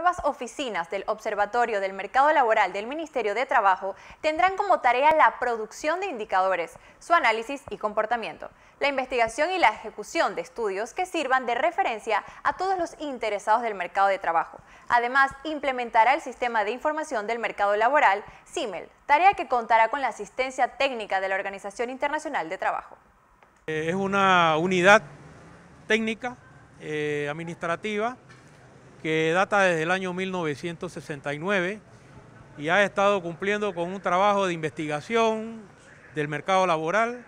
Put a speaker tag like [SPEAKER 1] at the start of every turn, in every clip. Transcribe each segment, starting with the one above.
[SPEAKER 1] nuevas oficinas del Observatorio del Mercado Laboral del Ministerio de Trabajo tendrán como tarea la producción de indicadores, su análisis y comportamiento, la investigación y la ejecución de estudios que sirvan de referencia a todos los interesados del mercado de trabajo. Además, implementará el sistema de información del mercado laboral, CIMEL, tarea que contará con la asistencia técnica de la Organización Internacional de Trabajo.
[SPEAKER 2] Eh, es una unidad técnica, eh, administrativa, que data desde el año 1969 y ha estado cumpliendo con un trabajo de investigación del mercado laboral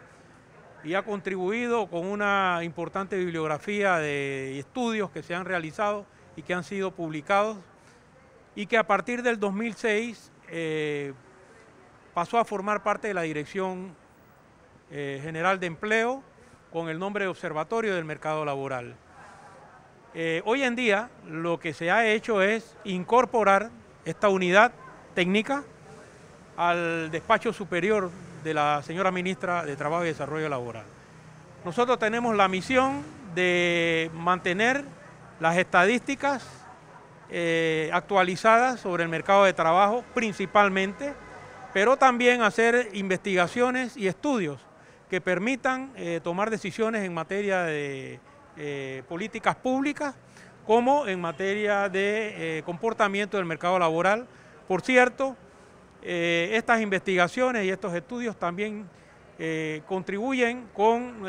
[SPEAKER 2] y ha contribuido con una importante bibliografía de estudios que se han realizado y que han sido publicados y que a partir del 2006 eh, pasó a formar parte de la Dirección eh, General de Empleo con el nombre de Observatorio del Mercado Laboral. Eh, hoy en día lo que se ha hecho es incorporar esta unidad técnica al despacho superior de la señora ministra de Trabajo y Desarrollo Laboral. Nosotros tenemos la misión de mantener las estadísticas eh, actualizadas sobre el mercado de trabajo principalmente, pero también hacer investigaciones y estudios que permitan eh, tomar decisiones en materia de eh, políticas públicas como en materia de eh, comportamiento del mercado laboral. Por cierto, eh, estas investigaciones y estos estudios también contribuyen con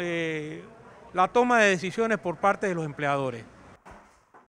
[SPEAKER 2] la toma de decisiones por parte de los empleadores.